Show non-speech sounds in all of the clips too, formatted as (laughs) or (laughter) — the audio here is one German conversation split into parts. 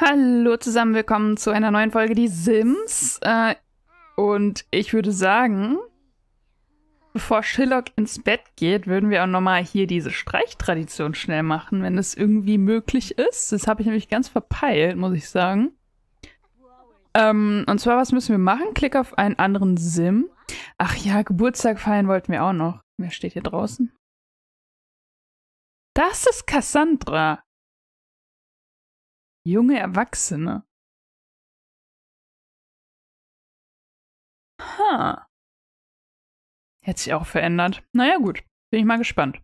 Hallo zusammen, willkommen zu einer neuen Folge Die Sims. Äh, und ich würde sagen, bevor Schillock ins Bett geht, würden wir auch nochmal hier diese Streichtradition schnell machen, wenn es irgendwie möglich ist. Das habe ich nämlich ganz verpeilt, muss ich sagen. Ähm, und zwar, was müssen wir machen? Klick auf einen anderen Sim. Ach ja, Geburtstag feiern wollten wir auch noch. Wer steht hier draußen? Das ist Cassandra. Junge Erwachsene. Ha. Hätte sich auch verändert. Naja, gut. Bin ich mal gespannt.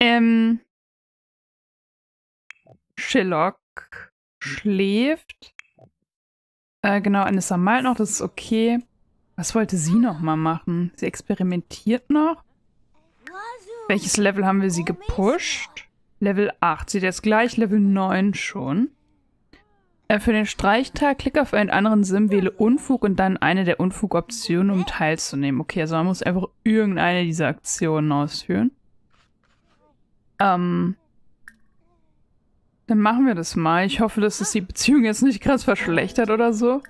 Ähm. Sherlock schläft. Äh, genau, Anissa malt noch, das ist okay. Was wollte sie noch mal machen? Sie experimentiert noch. Welches Level haben wir sie gepusht? Level 8. Sieht jetzt gleich Level 9 schon. Äh, für den Streichteil klick auf einen anderen Sim, wähle Unfug und dann eine der Unfug-Optionen, um teilzunehmen. Okay, also man muss einfach irgendeine dieser Aktionen ausführen. Ähm, dann machen wir das mal. Ich hoffe, dass es die Beziehung jetzt nicht krass verschlechtert oder so.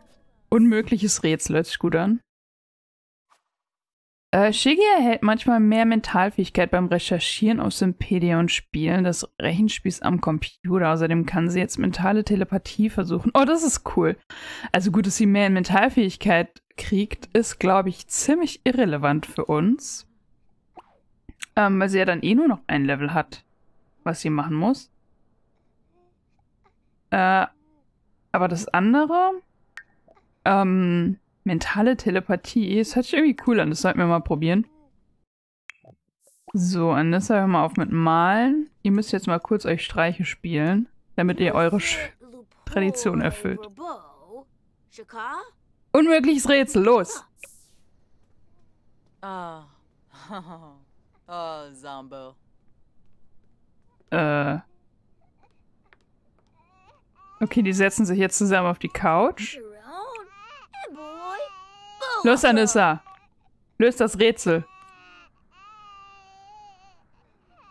Unmögliches Rätsel hört sich gut an. Äh, Shigi erhält manchmal mehr Mentalfähigkeit beim Recherchieren auf Sympedia und Spielen des Rechenspiels am Computer. Außerdem kann sie jetzt mentale Telepathie versuchen. Oh, das ist cool. Also gut, dass sie mehr Mentalfähigkeit kriegt, ist, glaube ich, ziemlich irrelevant für uns. Ähm, weil sie ja dann eh nur noch ein Level hat, was sie machen muss. Äh, aber das andere, ähm, Mentale Telepathie. Das hört sich irgendwie cool an. Das sollten wir mal probieren. So, Anissa, das hören wir mal auf mit Malen. Ihr müsst jetzt mal kurz euch Streiche spielen, damit ihr eure Sch Tradition erfüllt. Unmögliches Rätsel, los! Ah. (laughs) Oh, oh Sambo. Äh. Okay, die setzen sich jetzt zusammen auf die Couch. Los, Anissa. Löst das Rätsel.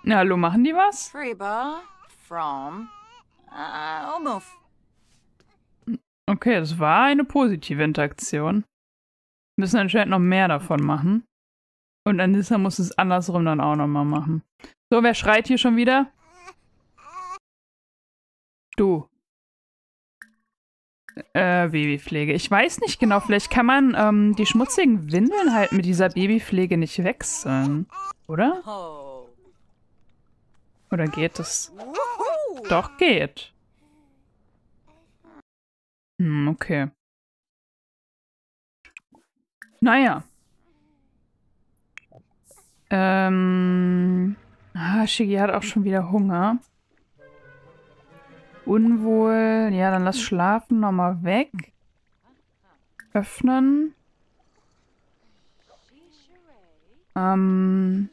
Na, hallo, machen die was? Uh, okay, das war eine positive Interaktion. Wir müssen anscheinend noch mehr davon machen. Und Anissa muss es andersrum dann auch nochmal machen. So, wer schreit hier schon wieder? Du. Äh, Babypflege. Ich weiß nicht genau, vielleicht kann man ähm, die schmutzigen Windeln halt mit dieser Babypflege nicht wechseln, oder? Oder geht es? Doch, geht. Hm, okay. Naja. Ähm. Ah, Shigi hat auch schon wieder Hunger. Unwohl. Ja, dann lass schlafen nochmal weg. Öffnen. Ähm.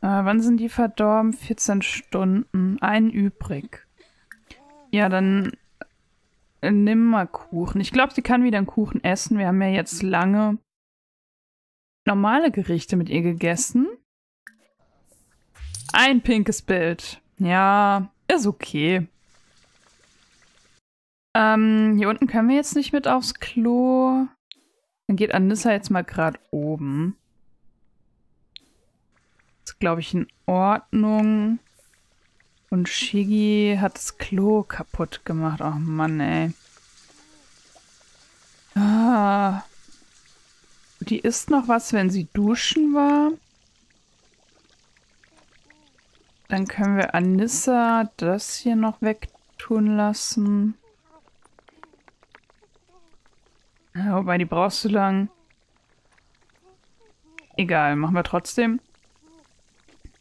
Äh, wann sind die verdorben? 14 Stunden. Ein übrig. Ja, dann äh, nimm mal Kuchen. Ich glaube, sie kann wieder einen Kuchen essen. Wir haben ja jetzt lange normale Gerichte mit ihr gegessen. Ein pinkes Bild. Ja, ist okay. Ähm, hier unten können wir jetzt nicht mit aufs Klo. Dann geht Anissa jetzt mal gerade oben. Ist, glaube ich, in Ordnung. Und Shigi hat das Klo kaputt gemacht. Ach Mann, ey. Ah. Die isst noch was, wenn sie duschen war. Dann können wir Anissa das hier noch wegtun lassen. Ja, ah, wobei, die brauchst du lang. Egal, machen wir trotzdem.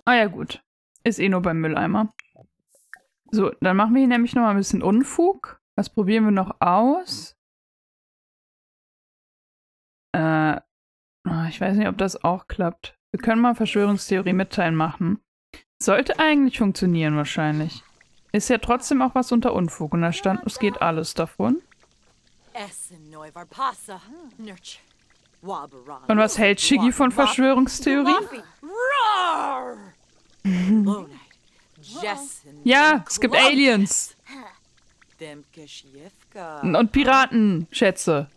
Ah ja, gut. Ist eh nur beim Mülleimer. So, dann machen wir hier nämlich noch mal ein bisschen Unfug. Was probieren wir noch aus? Äh, ich weiß nicht, ob das auch klappt. Wir können mal Verschwörungstheorie mitteilen machen. Sollte eigentlich funktionieren wahrscheinlich. Ist ja trotzdem auch was unter Unfug und da stand, es geht alles davon. Und was hält Shiggy von Verschwörungstheorien? ja, es gibt Aliens. Und Piraten, Schätze.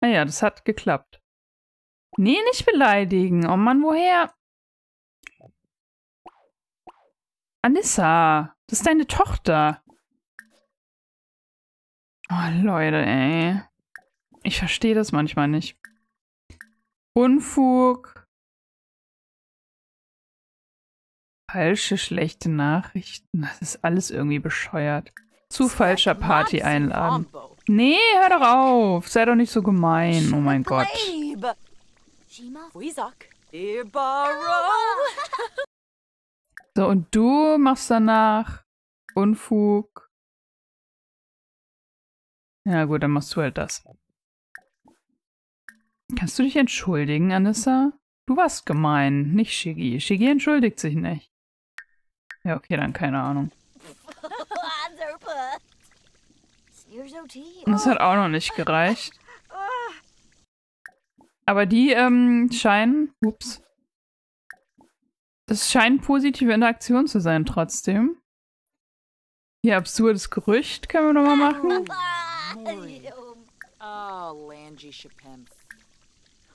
Naja, das hat geklappt. Nee, nicht beleidigen. Oh Mann, woher? Anissa, das ist deine Tochter. Oh, Leute, ey. Ich verstehe das manchmal nicht. Unfug. Falsche, schlechte Nachrichten. Das ist alles irgendwie bescheuert. Zu falscher Party einladen. Nee, hör doch auf. Sei doch nicht so gemein. Oh mein Gott. Shima Wisak. Ibaro. Oh. (laughs) So, und du machst danach Unfug. Ja gut, dann machst du halt das. Kannst du dich entschuldigen, Anissa? Du warst gemein, nicht Shigi. Shigi entschuldigt sich nicht. Ja, okay, dann keine Ahnung. (laughs) Das hat auch noch nicht gereicht. Aber die ähm, scheinen, ups, Das scheinen positive Interaktionen zu sein trotzdem. Hier, absurdes Gerücht können wir nochmal machen. Oh,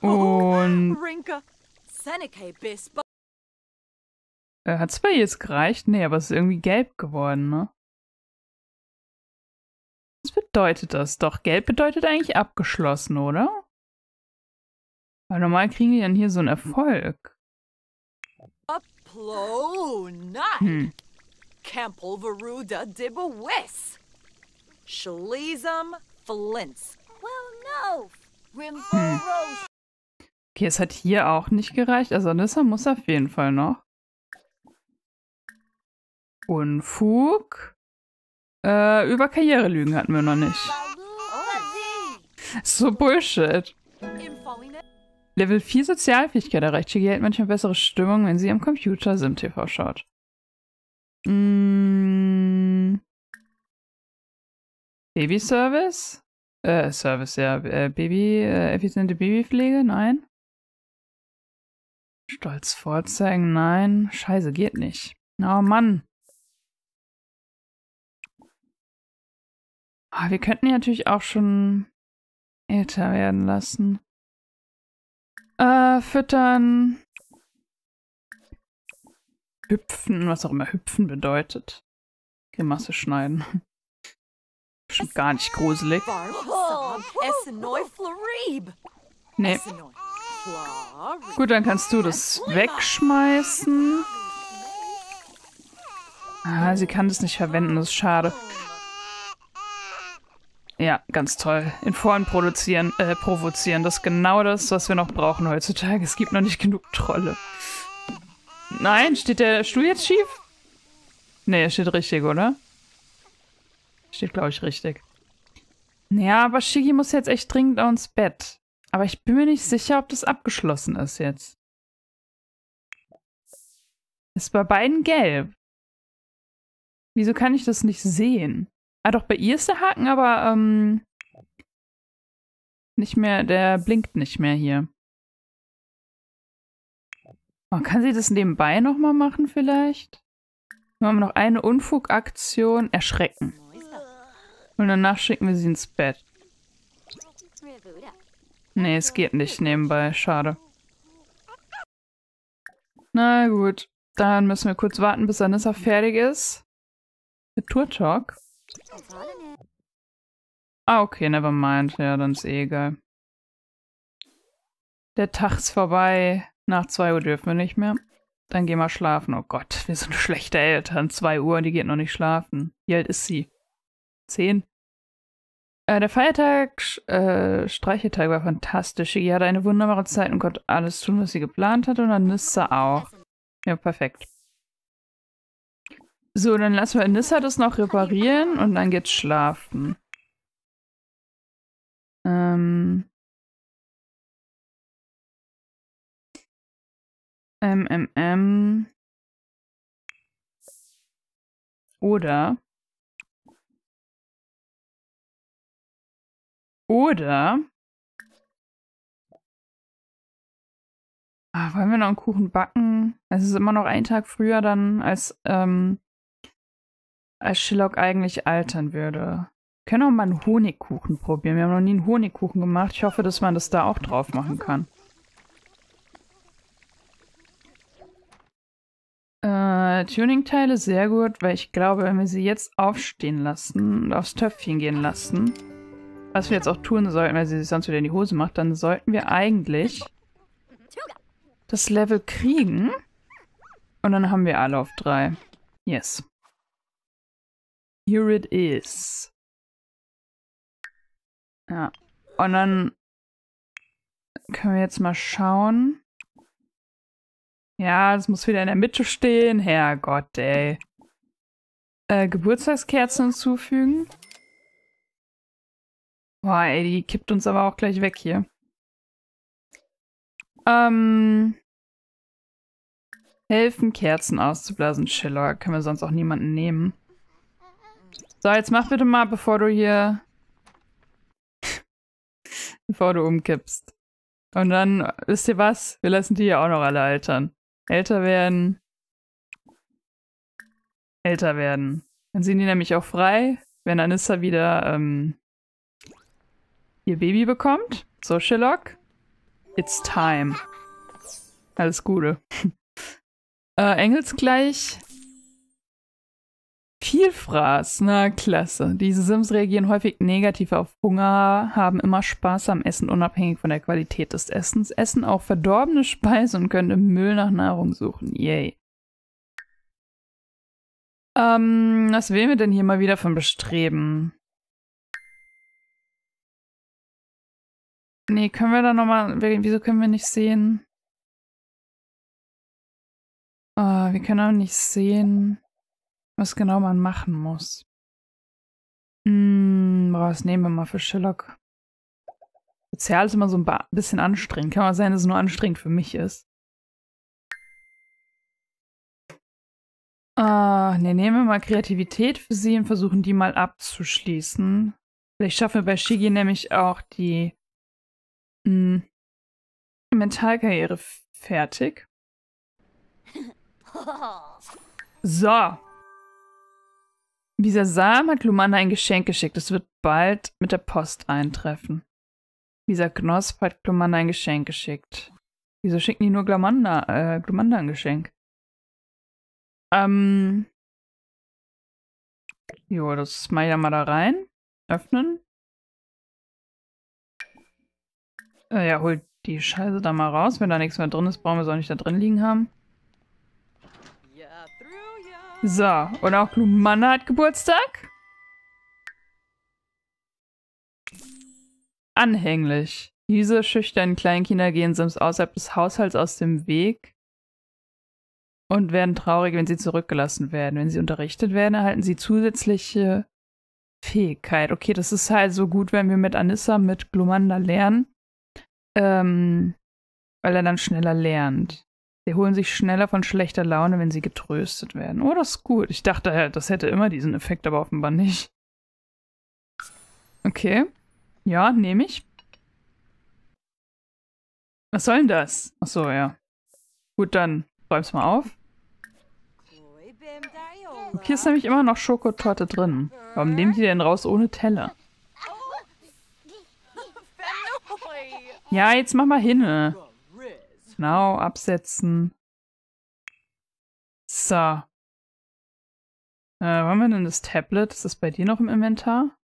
Und... Hat äh, hat's bei ihr jetzt gereicht? Nee, aber es ist irgendwie gelb geworden, ne? Was bedeutet das? Doch, gelb bedeutet eigentlich abgeschlossen, oder? Weil normal kriegen die dann hier so einen Erfolg. Hm. Campelveruda hm. Okay, es hat hier auch nicht gereicht. Also Nissa muss auf jeden Fall noch. Unfug. Äh, über Karrierelügen hatten wir noch nicht. So Bullshit. Level 4 Sozialfähigkeit erreicht. Shiggy hält manchmal bessere Stimmung, wenn sie am Computer SimTV schaut. Mm. Service? Äh, Service, ja. Äh, Baby, äh, effiziente Babypflege? Nein. Stolz vorzeigen? Nein. Scheiße, geht nicht. Oh Mann. Oh, wir könnten ja natürlich auch schon älter werden lassen. Äh, füttern. Hüpfen, was auch immer hüpfen bedeutet. Gemasse schneiden. Bestimmt (laughs) gar nicht gruselig. Nee. Gut, dann kannst du das wegschmeißen. Ah, sie kann das nicht verwenden, das ist schade. Ja, ganz toll. In Foren produzieren, äh, provozieren. Das ist genau das, was wir noch brauchen heutzutage. Es gibt noch nicht genug Trolle. Nein, steht der Stuhl jetzt schief? Nee, er steht richtig, oder? Steht, glaube ich, richtig. Ja, aber Shigi muss jetzt echt dringend ins Bett. Aber ich bin mir nicht sicher, ob das abgeschlossen ist jetzt. Ist bei beiden gelb. Wieso kann ich das nicht sehen? Ah, doch, bei ihr ist der Haken, aber ähm, nicht mehr, der blinkt nicht mehr hier. Oh, kann sie das nebenbei nochmal machen vielleicht? Wir haben noch eine Unfugaktion. Erschrecken. Und danach schicken wir sie ins Bett. Nee, es geht nicht nebenbei. Schade. Na gut. Dann müssen wir kurz warten, bis Anissa fertig ist. Mit Tour Talk. Ah, okay, never mind. Ja, dann ist eh egal. Der Tag ist vorbei. Nach 2 Uhr dürfen wir nicht mehr. Dann gehen wir schlafen. Oh Gott, wir sind (laughs) schlechte Eltern. 2 Uhr, die geht noch nicht schlafen. Wie alt ist sie? 10? Äh, der Feiertag, äh, Streicheltag war fantastisch. Sie hatte eine wunderbare Zeit und konnte alles tun, was sie geplant hatte. Und dann sie auch. Ja, perfekt. So, dann lassen wir Nissa das noch reparieren und dann geht's schlafen. Ähm. MMM. Oder. Oder. Ah, wollen wir noch einen Kuchen backen? Es ist immer noch ein Tag früher dann als ähm, als Schillock eigentlich altern würde. Wir können auch mal einen Honigkuchen probieren. Wir haben noch nie einen Honigkuchen gemacht. Ich hoffe, dass man das da auch drauf machen kann. Äh, Tuningteile sehr gut, weil ich glaube, wenn wir sie jetzt aufstehen lassen und aufs Töpfchen gehen lassen, was wir jetzt auch tun sollten, weil sie sich sonst wieder in die Hose macht, dann sollten wir eigentlich das Level kriegen. Und dann haben wir alle auf drei. Yes. Here it is. Ja. Und dann können wir jetzt mal schauen. Ja, das muss wieder in der Mitte stehen. Herrgott, ey. Äh, Geburtstagskerzen hinzufügen. Boah, ey, die kippt uns aber auch gleich weg hier. Ähm. Helfen, Kerzen auszublasen. Schiller. Können wir sonst auch niemanden nehmen. So, jetzt mach bitte mal, bevor du hier. (laughs) bevor du umkippst. Und dann, wisst ihr was? Wir lassen die ja auch noch alle altern. Älter werden. Älter werden. Dann sind die nämlich auch frei, wenn Anissa wieder ähm, ihr Baby bekommt. So, Sherlock. It's time. Alles Gute. (laughs) äh, Engelsgleich Vielfraß, na klasse. Diese Sims reagieren häufig negativ auf Hunger, haben immer Spaß am Essen, unabhängig von der Qualität des Essens, essen auch verdorbene Speisen und können im Müll nach Nahrung suchen. Yay. Ähm, was wählen wir denn hier mal wieder von Bestreben? Nee, können wir da nochmal... Wieso können wir nicht sehen? Oh, wir können auch nicht sehen was genau man machen muss. Hm, was nehmen wir mal für Sherlock? Sozial ist immer so ein bisschen anstrengend. Kann mal sein, dass es nur anstrengend für mich ist. Ah, ne, nehmen wir mal Kreativität für sie und versuchen die mal abzuschließen. Vielleicht schaffen wir bei Shigi nämlich auch die mh, hm, Mentalkarriere fertig. (laughs) So. Dieser Visasam hat Lumanda ein Geschenk geschickt. Es wird bald mit der Post eintreffen. Dieser Knosp hat Glumanda ein Geschenk geschickt. Wieso schicken die nur Glumanda, äh, Glumanda ein Geschenk? Ähm. Jo, das mache ich dann mal da rein. Öffnen. Äh, ja, holt die Scheiße da mal raus. Wenn da nichts mehr drin ist, brauchen wir es auch nicht da drin liegen haben. So, und auch Glumanne hat Geburtstag. Anhänglich. Diese schüchternen Kleinkinder gehen Sims außerhalb des Haushalts aus dem Weg und werden traurig, wenn sie zurückgelassen werden. Wenn sie unterrichtet werden, erhalten sie zusätzliche Fähigkeit. Okay, das ist halt so gut, wenn wir mit Anissa, mit Glumanda lernen, ähm, weil er dann schneller lernt. Sie holen sich schneller von schlechter Laune, wenn sie getröstet werden. Oh, das ist gut. Ich dachte, äh, das hätte immer diesen Effekt, aber offenbar nicht. Okay. Ja, nehme ich. Was soll denn das? Achso, ja. Gut, dann räum's mal auf. Und hier ist nämlich immer noch Schokotorte drin. Warum nehmen die denn raus ohne Teller? Ja, jetzt mach mal hin. Genau, absetzen. So. Äh, wollen wir denn das Tablet? Ist das bei dir noch im Inventar?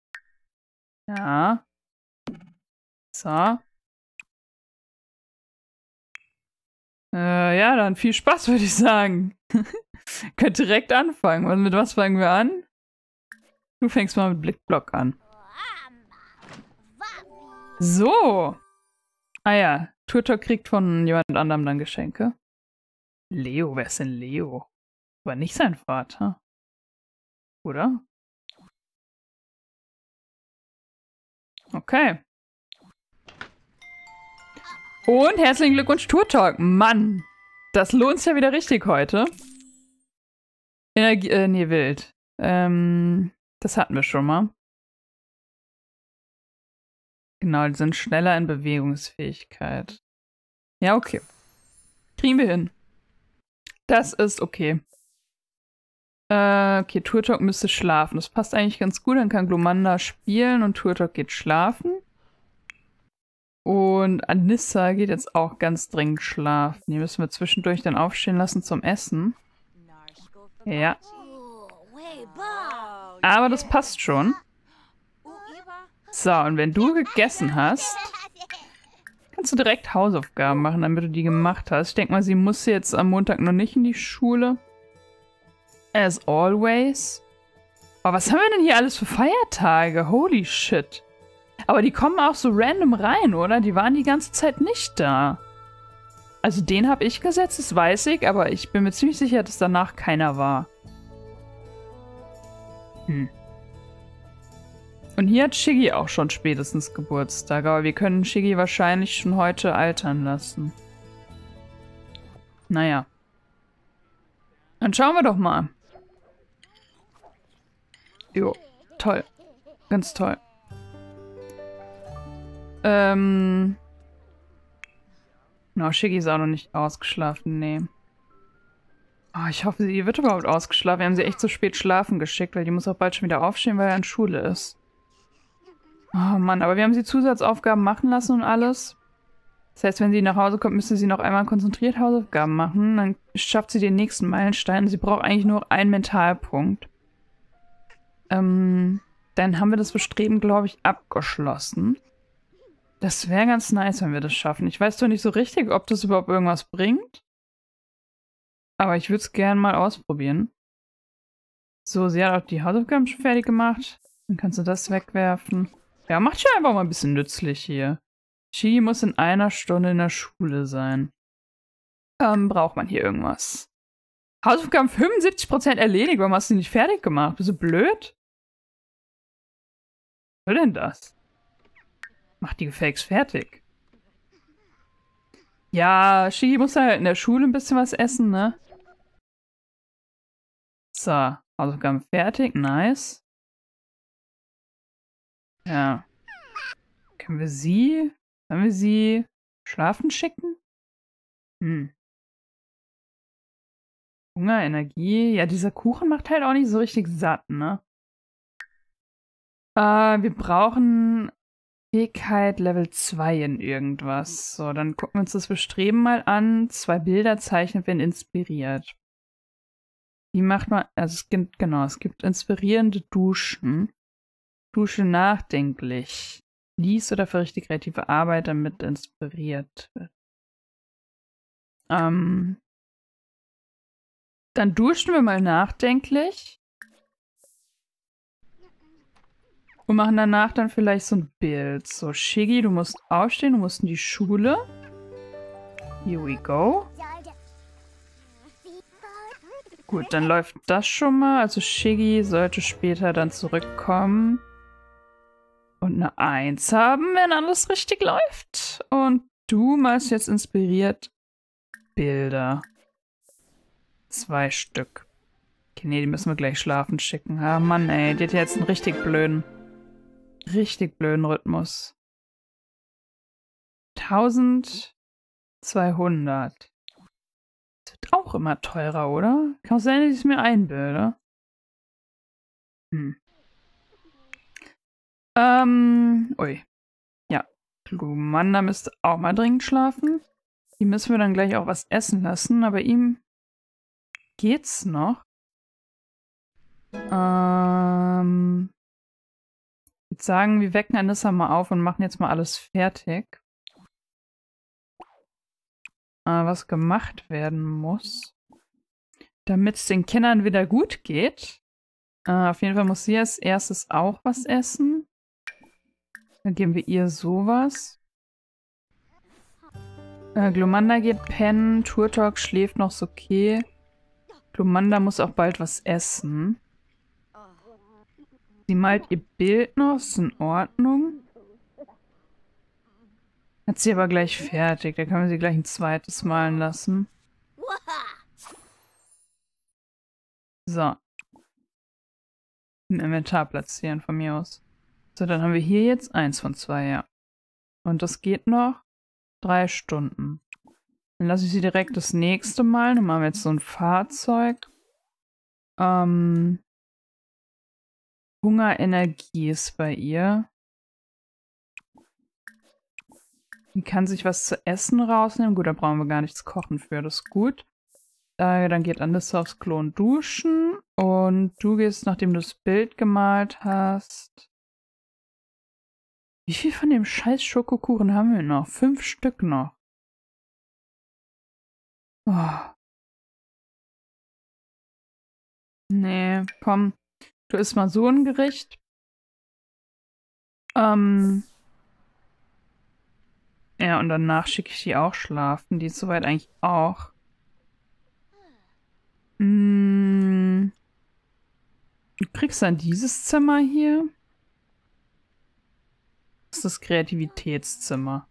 Ja. So. Äh, ja, dann viel Spaß, (laughs) würde ich sagen. (laughs) Könnt direkt anfangen. Und mit was fangen wir an? Du fängst mal mit Blickblock an. So. Ah ja, Twitter kriegt von jemand anderem dann Geschenke. Leo, wer ist denn Leo? War nicht sein Vater. Oder? Okay. Und herzlichen Glückwunsch, Tour Talk. Mann, das lohnt's ja wieder richtig heute. Energie, äh, nee, wild. Ähm, das hatten wir schon mal. Genau, die sind schneller in Bewegungsfähigkeit. Ja, okay. Kriegen wir hin. Das ist okay. Äh, okay, Turtok müsste schlafen. Das passt eigentlich ganz gut. Dann kann Glomanda spielen und Turtok geht schlafen. Und Anissa geht jetzt auch ganz dringend schlafen. Die müssen wir zwischendurch dann aufstehen lassen zum Essen. Ja. Aber das passt schon. So, und wenn du gegessen hast, kannst du direkt Hausaufgaben machen, damit du die gemacht hast. Ich denke mal, sie muss jetzt am Montag noch nicht in die Schule. As always. Oh, was haben wir denn hier alles für Feiertage? Holy shit. Aber die kommen auch so random rein, oder? Die waren die ganze Zeit nicht da. Also den habe ich gesetzt, das weiß ich, aber ich bin mir ziemlich sicher, dass danach keiner war. Hm. Und hier hat Shiggy auch schon spätestens Geburtstag, aber wir können Shiggy wahrscheinlich schon heute altern lassen. Naja. Dann schauen wir doch mal. Jo, toll. Ganz toll. Ähm. Na, no, Shiggy ist auch noch nicht ausgeschlafen, nee. Oh, ich hoffe, sie wird überhaupt ausgeschlafen. Wir haben sie echt zu spät schlafen geschickt, weil die muss auch bald schon wieder aufstehen, weil er in Schule ist. Oh Mann, aber wir haben sie Zusatzaufgaben machen lassen und alles. Das heißt, wenn sie nach Hause kommt, müsste sie noch einmal konzentriert Hausaufgaben machen. Dann schafft sie den nächsten Meilenstein. Sie braucht eigentlich nur einen Mentalpunkt. Ähm, dann haben wir das Bestreben, glaube ich, abgeschlossen. Das wäre ganz nice, wenn wir das schaffen. Ich weiß zwar nicht so richtig, ob das überhaupt irgendwas bringt. Aber ich würde es gerne mal ausprobieren. So, sie hat auch die Hausaufgaben schon fertig gemacht. Dann kannst du das wegwerfen. Ja, macht schon einfach mal ein bisschen nützlich hier. Chi muss in einer Stunde in der Schule sein. Ähm, braucht man hier irgendwas? Hausaufgaben 75% erledigt, warum hast du die nicht fertig gemacht? Bist du blöd? Was soll denn das? Mach die Gefakes fertig. Ja, Shigi muss halt in der Schule ein bisschen was essen, ne? So, Hausaufgaben fertig, nice. Ja. Können wir sie? Sollen wir sie schlafen schicken? Hm. Hunger, Energie. Ja, dieser Kuchen macht halt auch nicht so richtig satt, ne? Äh, wir brauchen Fähigkeit Level 2 in irgendwas. So, dann gucken wir uns das Bestreben mal an. Zwei Bilder zeichnen werden inspiriert. Wie macht man. Also es gibt, genau, es gibt inspirierende Duschen. Dusche nachdenklich liest oder verrichtet die kreative Arbeit, damit inspiriert wird. Ähm, dann duschen wir mal nachdenklich. Und machen danach dann vielleicht so ein Bild. So, Shiggy, du musst aufstehen, du musst in die Schule. Here we go. Gut, dann läuft das schon mal. Also Shiggy sollte später dann zurückkommen und eine Eins haben, wenn alles richtig läuft. Und du malst jetzt inspiriert Bilder. Zwei Stück. Okay, nee, die müssen wir gleich schlafen schicken. Ah, Mann, ey, die hat jetzt einen richtig blöden, richtig blöden Rhythmus. 1200. Das wird auch immer teurer, oder? Kann auch sein, dass ich es mir einbilde. Hm. Ähm, ui. Ja, Glumanda müsste auch mal dringend schlafen. Die müssen wir dann gleich auch was essen lassen, aber ihm geht's noch. Ähm, ich würde sagen, wir wecken Anissa mal auf und machen jetzt mal alles fertig. Äh, was gemacht werden muss, damit es den Kindern wieder gut geht. Äh, auf jeden Fall muss sie als erstes auch was essen. Dann geben wir ihr sowas. Äh, Glomanda geht pennen, Turtok schläft noch so okay. Glomanda muss auch bald was essen. Sie malt ihr Bild noch, ist in Ordnung. Hat sie aber gleich fertig, da können wir sie gleich ein zweites malen lassen. So. Im Inventar platzieren von mir aus. So, dann haben wir hier jetzt eins von zwei, ja. Und das geht noch drei Stunden. Dann lasse ich sie direkt das nächste Mal. Dann machen wir jetzt so ein Fahrzeug. Ähm, Hunger Energie ist bei ihr. Die kann sich was zu essen rausnehmen. Gut, da brauchen wir gar nichts kochen für. Das ist gut. Äh, dann geht Anissa aufs Klon duschen. Und du gehst, nachdem du das Bild gemalt hast, wie viel von dem scheiß Schokokuchen haben wir noch? Fünf Stück noch. Oh. Nee, komm. Du isst mal so ein Gericht. Ähm. Ja, und danach schicke ich die auch schlafen. Die ist soweit eigentlich auch. Mm. Du kriegst dann dieses Zimmer hier. Das ist das Kreativitätszimmer.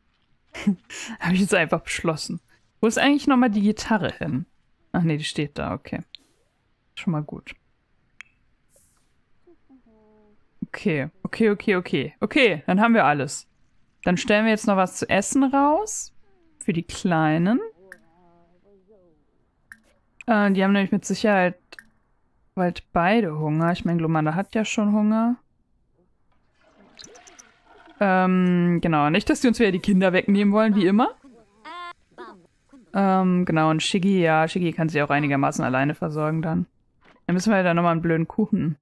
(laughs) Habe ich jetzt einfach beschlossen. Wo ist eigentlich nochmal die Gitarre hin? Ach nee, die steht da, okay. Schon mal gut. Okay, okay, okay, okay. Okay, dann haben wir alles. Dann stellen wir jetzt noch was zu essen raus. Für die Kleinen. Äh, die haben nämlich mit Sicherheit bald beide Hunger. Ich meine, Glomanda hat ja schon Hunger. Ähm, genau, nicht, dass die uns wieder die Kinder wegnehmen wollen, wie immer. Ähm, genau, und Shiggy, ja, Shiggy kann sich auch einigermaßen alleine versorgen dann. Dann müssen wir ja dann nochmal einen blöden Kuchen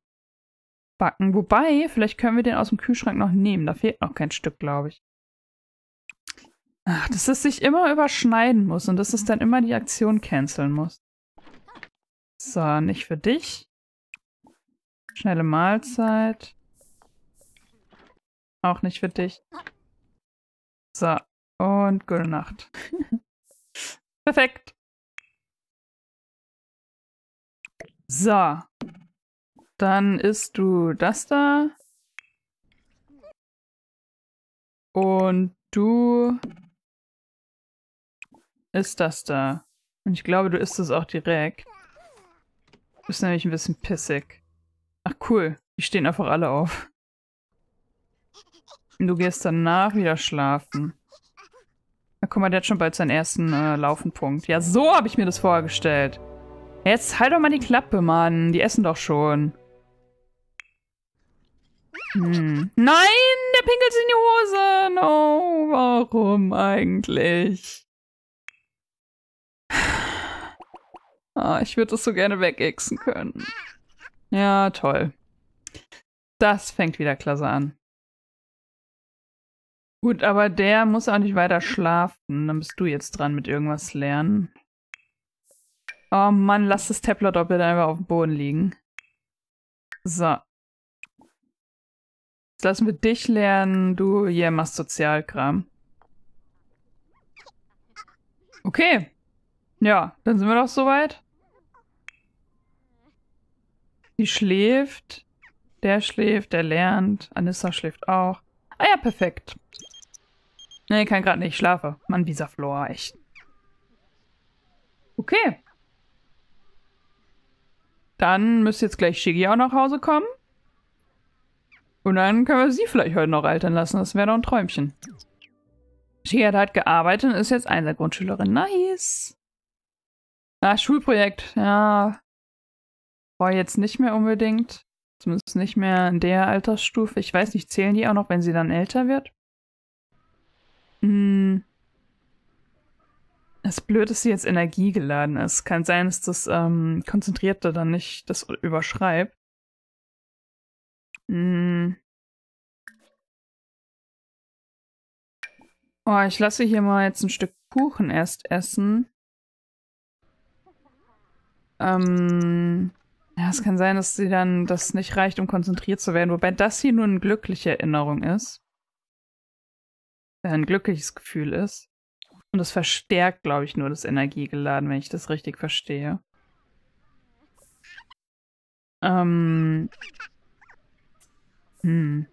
backen. Wobei, vielleicht können wir den aus dem Kühlschrank noch nehmen. Da fehlt noch kein Stück, glaube ich. Ach, dass es sich immer überschneiden muss und dass es dann immer die Aktion canceln muss. So, nicht für dich. Schnelle Mahlzeit. Auch nicht für dich. So, und gute Nacht. (laughs) Perfekt. So. Dann isst du das da. Und du isst das da. Und ich glaube, du isst es auch direkt. Du bist nämlich ein bisschen pissig. Ach cool, die stehen einfach alle auf. Du gehst danach wieder schlafen. Na, guck mal, der hat schon bald seinen ersten äh, Laufenpunkt. Ja, so habe ich mir das vorgestellt. Jetzt halt doch mal die Klappe, Mann. Die essen doch schon. Hm. Nein, der pinkelt in die Hose. No, warum eigentlich? Ah, ich würde das so gerne wegexen können. Ja, toll. Das fängt wieder klasse an. Gut, aber der muss auch nicht weiter schlafen. Dann bist du jetzt dran mit irgendwas lernen. Oh Mann, lass das Tablet-Doppel einfach auf dem Boden liegen. So. Jetzt lassen wir dich lernen. Du hier machst Sozialkram. Okay. Ja, dann sind wir doch soweit. Die schläft. Der schläft, der lernt. Anissa schläft auch. Ah ja, perfekt. Nee, kann gerade nicht. Schlafe. Mann, dieser Floor, echt. Okay. Dann müsste jetzt gleich Shiggy auch nach Hause kommen. Und dann können wir sie vielleicht heute noch altern lassen. Das wäre doch ein Träumchen. Shiggy hat halt gearbeitet und ist jetzt Einser-Grundschülerin. Nice. Ah, Schulprojekt. Ja. Boah, jetzt nicht mehr unbedingt. Zumindest nicht mehr in der Altersstufe. Ich weiß nicht, zählen die auch noch, wenn sie dann älter wird? Mh, mm. das blöd, ist, sie jetzt energiegeladen ist. Kann sein, dass das ähm, Konzentrierte dann nicht das überschreibt. Mh. Mm. Oh, ich lasse hier mal jetzt ein Stück Kuchen erst essen. Ähm, ja, es kann sein, dass sie dann das nicht reicht, um konzentriert zu werden, wobei das hier nur eine glückliche Erinnerung ist ein glückliches Gefühl ist. Und das verstärkt, glaube ich, nur das Energiegeladen, wenn ich das richtig verstehe. Ähm. Hm.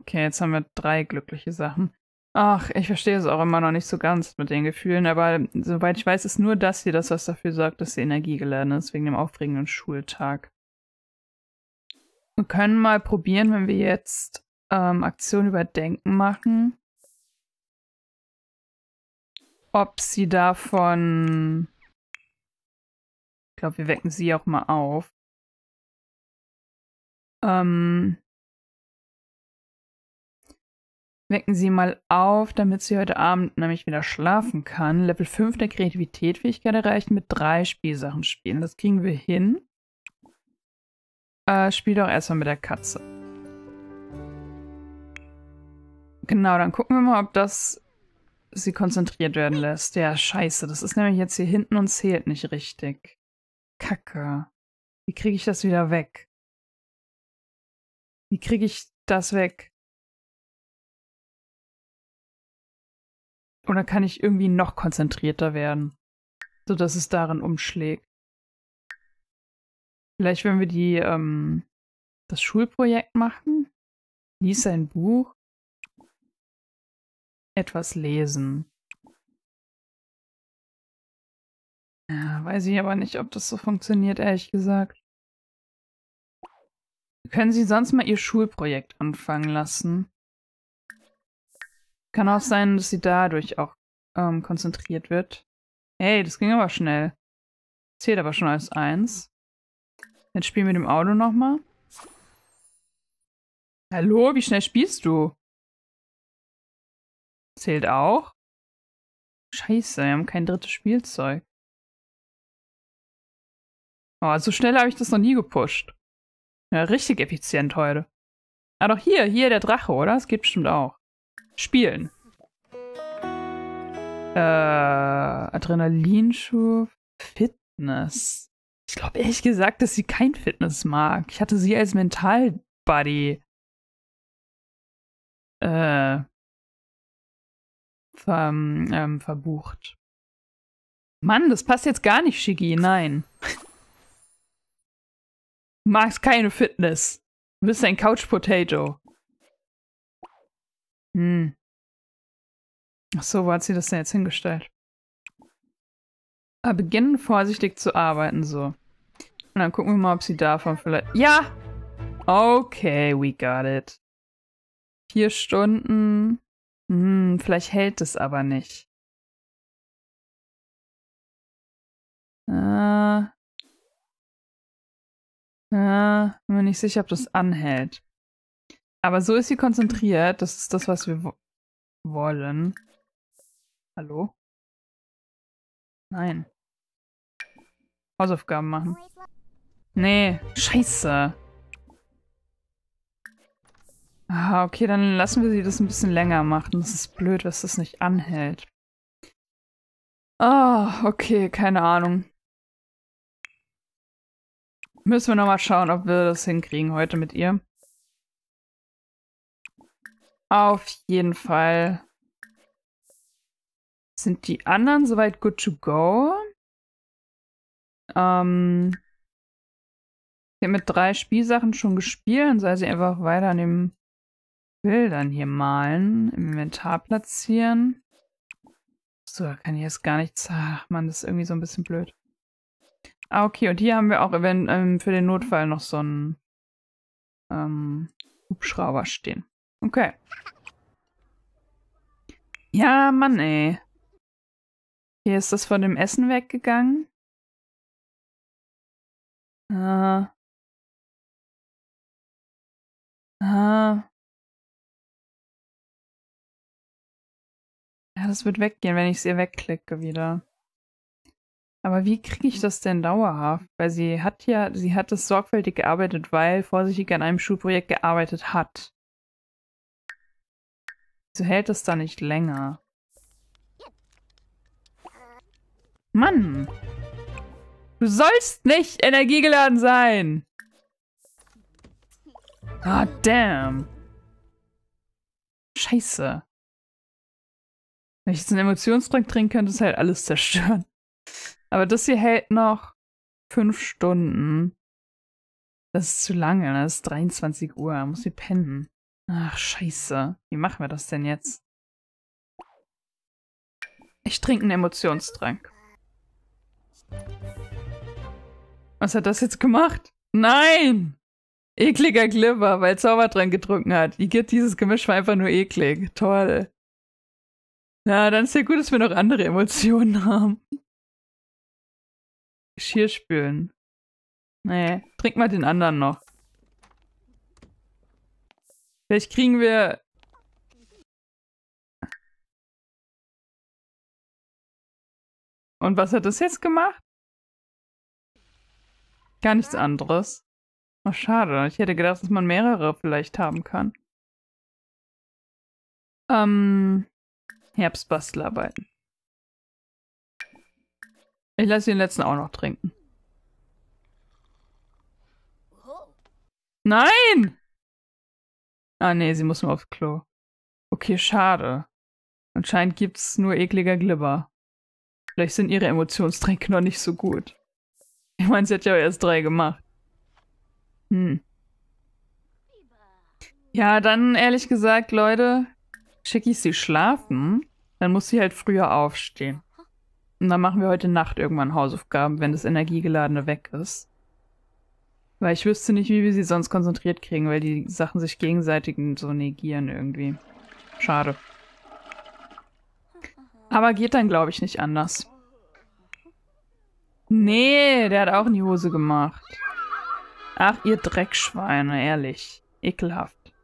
Okay, jetzt haben wir drei glückliche Sachen. Ach, ich verstehe es auch immer noch nicht so ganz mit den Gefühlen, aber soweit ich weiß, ist nur das hier das, was dafür sorgt, dass die Energie geladen ist, wegen dem aufregenden Schultag. Wir können mal probieren, wenn wir jetzt ähm, Aktion überdenken machen, ob sie davon. Ich glaube, wir wecken sie auch mal auf. Ähm, wecken sie mal auf, damit sie heute Abend nämlich wieder schlafen kann. Level 5 der Kreativitätfähigkeit erreicht mit drei Spielsachen spielen. Das kriegen wir hin. Äh, spiel doch erstmal mit der Katze. Genau, dann gucken wir mal, ob das sie konzentriert werden lässt. Ja, scheiße. Das ist nämlich jetzt hier hinten und zählt nicht richtig. Kacke. Wie kriege ich das wieder weg? Wie kriege ich das weg? Oder kann ich irgendwie noch konzentrierter werden? Sodass es darin umschlägt. Vielleicht, wenn wir die, ähm, das Schulprojekt machen, lies ein Buch etwas lesen. Ja, weiß ich aber nicht, ob das so funktioniert, ehrlich gesagt. Können Sie sonst mal Ihr Schulprojekt anfangen lassen? Kann auch sein, dass sie dadurch auch ähm, konzentriert wird. Hey, das ging aber schnell. Zählt aber schon als eins. Jetzt spielen wir mit dem Auto nochmal. Hallo, wie schnell spielst du? Zählt auch? Scheiße, wir haben kein drittes Spielzeug. Oh, so schnell habe ich das noch nie gepusht. Ja, richtig effizient heute. Ah, doch hier, hier der Drache, oder? Das geht bestimmt auch. Spielen. Äh, Adrenalinschub, Fitness. Ich glaube ehrlich gesagt, dass sie kein Fitness mag. Ich hatte sie als Mental-Buddy. Äh, ver, ähm, verbucht. Mann, das passt jetzt gar nicht, Shiggy. Nein. Du magst keine Fitness. Du bist ein Couch Potato. Hm. Ach so, wo hat sie das denn jetzt hingestellt? Aber ah, beginnen vorsichtig zu arbeiten, so. Und dann gucken wir mal, ob sie davon vielleicht... Ja! Okay, we got it. Vier Stunden. Hm, vielleicht hält es aber nicht. Ah. Ah, bin mir nicht sicher, ob das anhält. Aber so ist sie konzentriert. Das ist das, was wir wo wollen. Hallo? Nein. Hausaufgaben machen. Nee, scheiße. Ah, okay, dann lassen wir sie das ein bisschen länger machen. Das ist blöd, dass das nicht anhält. Ah, okay, keine Ahnung. Müssen wir nochmal schauen, ob wir das hinkriegen heute mit ihr. Auf jeden Fall. Sind die anderen soweit good to go? Ähm. Ich habe mit drei Spielsachen schon gespielt, dann soll sie einfach weiter an dem Bildern hier malen, im Inventar platzieren. So, kann ich jetzt gar nichts. Ach man, das ist irgendwie so ein bisschen blöd. Ah, okay, und hier haben wir auch wenn, ähm, für den Notfall noch so einen ähm, Hubschrauber stehen. Okay. Ja, Mann, ey. Hier ist das von dem Essen weggegangen. Ah. Ah. Ja, das wird weggehen, wenn ich es ihr wegklicke wieder. Aber wie kriege ich mhm. das denn dauerhaft? Weil sie hat ja, sie hat es sorgfältig gearbeitet, weil vorsichtig an einem Schulprojekt gearbeitet hat. Wieso hält das da nicht länger? Mann! Du sollst nicht energiegeladen sein! Ah, damn! Scheiße. Wenn ich jetzt einen Emotionsdrink trinken könnte ist halt alles zerstören. Aber das hier hält noch fünf Stunden. Das ist zu lange, ne? das ist 23 Uhr, muss ich pennen. Ach, scheiße. Wie machen wir das denn jetzt? Ich trinke einen Emotionstrank. Was hat das jetzt gemacht? Nein! Ekliger Glibber, weil Zaubertrank getrunken hat. Ich dieses Gemisch war einfach nur eklig. Toll. Ja, dann ist ja gut, dass wir noch andere Emotionen haben. Geschirrspülen. Nee, trink mal den anderen noch. Vielleicht kriegen wir... Und was hat das jetzt gemacht? Gar nichts anderes. Ach, schade. Ich hätte gedacht, dass man mehrere vielleicht haben kann. Ähm... Herbstbastelarbeiten. Ich lasse den letzten auch noch trinken. Nein! Ah nee, sie muss nur aufs Klo. Okay, schade. Anscheinend gibt's nur ekliger Glibber. Vielleicht sind ihre Emotionstränke noch nicht so gut. Ich meine, sie hat ja erst drei gemacht. Hm. Ja, dann ehrlich gesagt, Leute, schicke ich sie schlafen, dann muss sie halt früher aufstehen. Und dann machen wir heute Nacht irgendwann Hausaufgaben, wenn das Energiegeladene weg ist. Weil ich wüsste nicht, wie wir sie sonst konzentriert kriegen, weil die Sachen sich gegenseitig so negieren irgendwie. Schade. Aber geht dann, glaube ich, nicht anders. Nee, der hat auch in die Hose gemacht. Ach, ihr Dreckschweine, ehrlich. Ekelhaft.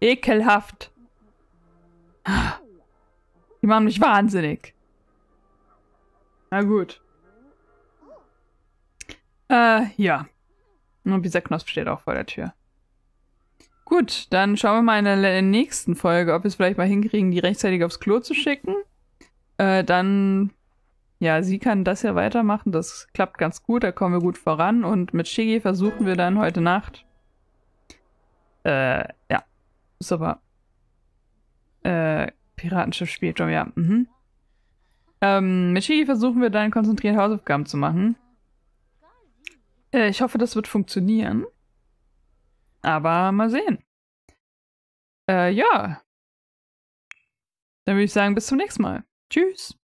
Ekelhaft. Die machen mich wahnsinnig. Na gut. Äh, ja. Und dieser Knosp steht auch vor der Tür. Gut, dann schauen wir mal in der nächsten Folge, ob wir es vielleicht mal hinkriegen, die rechtzeitig aufs Klo zu schicken. Äh, dann, ja, sie kann das ja weitermachen. Das klappt ganz gut, da kommen wir gut voran. Und mit Shiggy versuchen wir dann heute Nacht. Äh, ja. Super. Äh, Piratenschiff spielt schon, ja. Mhm. Ähm, mit Shigi versuchen wir dann konzentriert Hausaufgaben zu machen. Äh, ich hoffe, das wird funktionieren. Aber mal sehen. Äh, ja. Dann würde ich sagen, bis zum nächsten Mal. Tschüss.